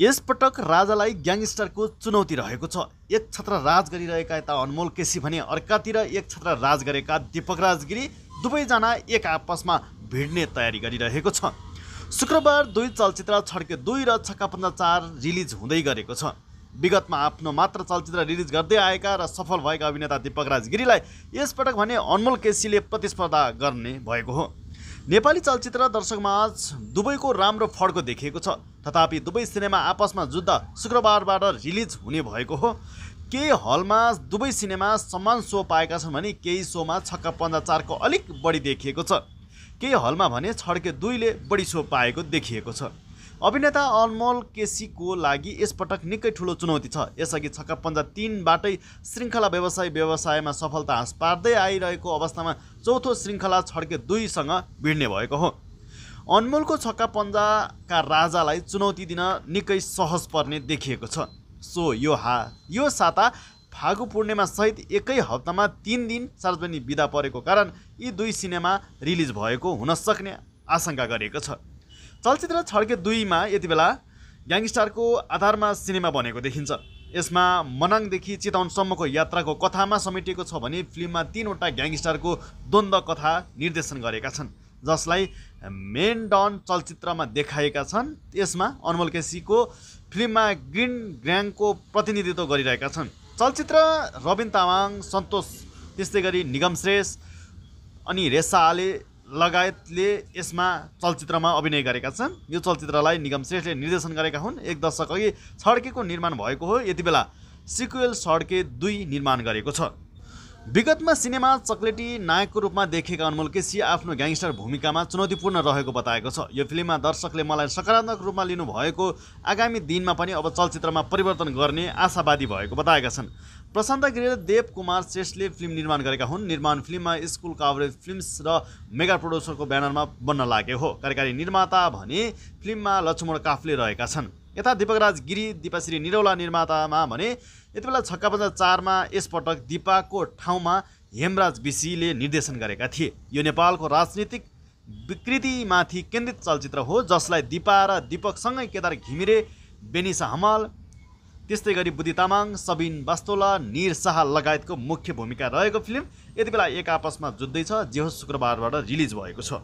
यसपटक राजालाई ग्याङस्टरको चुनौती रहेको छ एक छत्र राज गरिरहेका यता अनमोल केसी भने अर्कातिर एक छत्र राज गरेका दीपक राजगिरी दुवैजना एक आपसमा भिड्ने तयारी गरिरहेको छ शुक्रबार दुई चलचित्र छड्के दुई र छक्कापन्ना चार रिलिज हुँदै गरेको छ विगतमा आफ्नो मात्र चलचित्र रिलिज गर्दै आएका र सफल भएका अभिनेता दीपक राजगिरीलाई यसपटक भने अनमोल केसीले प्रतिस्पर्धा गर्ने भएको हो नेपाली चलचित्र दर्शकमाझ दुवैको राम्रो फड्को देखिएको छ तथापि दुवै सिनेमा आपसमा जुद्ध शुक्रबारबाट रिलिज हुने भएको हो केही हलमा दुवै सिनेमा समान सो पाएका छन् भने केही सोमा छक्का पन्जा चारको अलिक बढी देखिएको छ केही हलमा भने छड्के दुईले बढी सो पाएको देखिएको छ अभिनेता अनमोल केसीको लागि यसपटक निकै ठुलो चुनौती छ यसअघि छक्का पन्जा तिनबाटै श्रृङ्खला व्यवसाय व्यवसायमा सफलता हाँस पार्दै आइरहेको अवस्थामा चौथो श्रृङ्खला छड्के दुईसँग भिड्ने भएको हो अनमोलको छक्का पन्जाका राजालाई चुनौती दिन निकै सहज पर्ने देखिएको छ सो यो हा यो साता फागु पूर्णिमा सहित एकै हप्तामा तिन दिन सार्वजनिक विदा परेको कारण यी दुई सिनेमा रिलिज भएको हुन सक्ने आशंका गरिएको छ चलचित्र छड्के दुईमा यति बेला ग्याङस्टारको आधारमा सिनेमा बनेको देखिन्छ यसमा मनाङदेखि चितवनसम्मको यात्राको कथामा समेटिएको छ भने फिल्ममा तिनवटा ग्याङस्टारको द्वन्द्व कथा निर्देशन गरेका छन् जसलाई मेन डन चलचित्रमा देखाएका छन् यसमा अनमोल केसीको फिल्ममा ग्रिन ग्याङको प्रतिनिधित्व गरिरहेका छन् चलचित्र रबिन तामाङ सन्तोष त्यस्तै गरी निगम श्रेष्ठ अनि रेसा आले लगायतले यसमा चलचित्रमा अभिनय गरेका छन् यो चलचित्रलाई निगम श्रेष्ठले निर्देशन गरेका हुन् एक दशक अघि छड्केको निर्माण भएको हो यति बेला सिक्वेल सड्के दुई निर्माण गरेको छ विगतमा सिनेमा चक्लेटी नायकको रूपमा देखेका अनमोल केसी आफ्नो ग्याङस्टर भूमिकामा चुनौतीपूर्ण रहेको बताएको छ यो फिल्ममा दर्शकले मलाई सकारात्मक रूपमा लिनुभएको आगामी दिनमा पनि अब चलचित्रमा परिवर्तन गर्ने आशावादी भएको बताएका छन् प्रशान्त गिरेल देव कुमार श्रेष्ठले फिल्म निर्माण गरेका हुन् निर्माण फिल्ममा स्कुल काभरेज फिल्म्स र मेगा प्रड्युसरको ब्यानरमा बन्न लागेको हो कार्यकारी निर्माता भने फिल्ममा लक्ष्मण काफले रहेका छन् यता दिपकराज गिरी दिपाश्री निरौला निर्मातामा भने यति बेला छक्का पञ्चा चारमा यसपटक दिपाको ठाउँमा हेमराज विशीले निर्देशन गरेका थिए यो नेपालको राजनीतिक विकृतिमाथि केन्द्रित चलचित्र हो जसलाई दिपा र दिपकसँगै केदार घिमिरे बेनिसा हमाल त्यस्तै गरी बुद्धि तामाङ सबिन बास्तोला निर शाह लगायतको मुख्य भूमिका रहेको फिल्म यति बेला एक आपसमा जुत्दैछ जे हो शुक्रबारबाट रिलिज भएको छ